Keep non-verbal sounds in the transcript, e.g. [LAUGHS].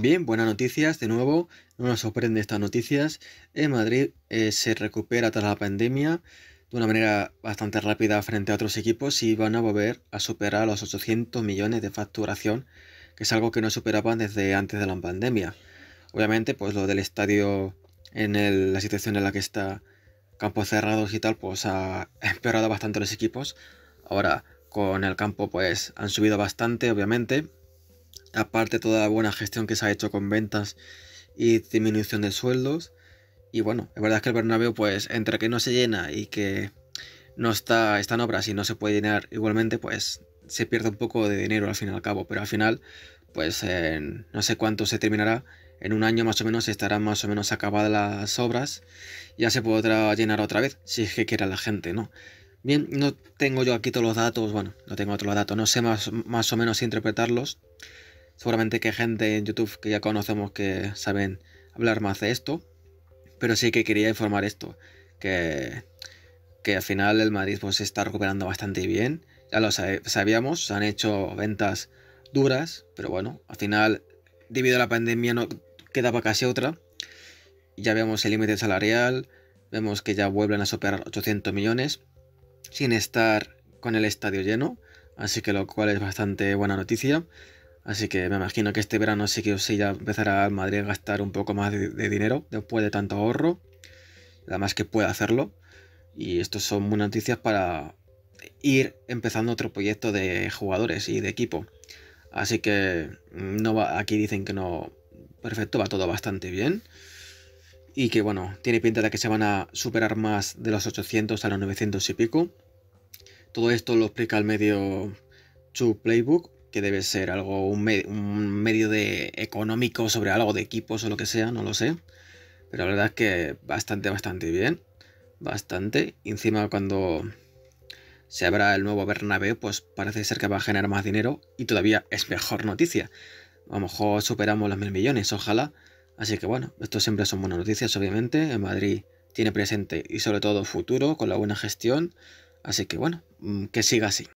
Bien, buenas noticias de nuevo. No nos sorprende estas noticias. En Madrid eh, se recupera tras la pandemia de una manera bastante rápida frente a otros equipos y van a volver a superar los 800 millones de facturación, que es algo que no superaban desde antes de la pandemia. Obviamente, pues lo del estadio en la situación en la que está campos cerrados y tal, pues ha [LAUGHS] empeorado bastante los equipos. Ahora con el campo pues han subido bastante, obviamente, aparte toda la buena gestión que se ha hecho con ventas y disminución de sueldos. Y bueno, es verdad que el Bernabéu, pues entre que no se llena y que no está, obras y no se puede llenar igualmente, pues se pierde un poco de dinero al fin y al cabo. Pero al final, pues no sé cuánto se terminará. En un año más o menos estarán más o menos acabadas las obras. Ya se podrá llenar otra vez, si es que quiera la gente, ¿no? Bien, no tengo yo aquí todos los datos, bueno, no tengo todos los datos, no sé más, más o menos interpretarlos Seguramente que hay gente en YouTube que ya conocemos que saben hablar más de esto, pero sí que quería informar esto, que, que al final el Madrid pues, se está recuperando bastante bien, ya lo sabíamos, se han hecho ventas duras, pero bueno, al final, debido a la pandemia no quedaba casi otra, ya vemos el límite salarial, vemos que ya vuelven a superar 800 millones, sin estar con el estadio lleno, así que lo cual es bastante buena noticia. Así que me imagino que este verano sí que sí ya empezará Madrid a gastar un poco más de, dinero después de tanto ahorro. Además que pueda hacerlo. Y estos son buenas noticias para ir empezando otro proyecto de jugadores y de equipo. Así que mm, no aquí dicen que no. Perfecto, va todo bastante bien. Y que bueno, tiene pinta de que se van a superar más de los 800 a los 900 y pico. Todo esto lo explica el medio Chu Playbook que debe ser algo, un, medio de económico sobre algo de equipos o lo que sea, no lo sé. Pero la verdad es que bastante, bastante bien. Bastante. Encima cuando se abra el nuevo Bernabéu, pues parece ser que va a generar más dinero y todavía es mejor noticia. A lo mejor superamos los mil millones, ojalá. Así que bueno, esto siempre son buenas noticias, obviamente. En Madrid tiene presente y sobre todo futuro con la buena gestión. Así que bueno, mm, que siga así.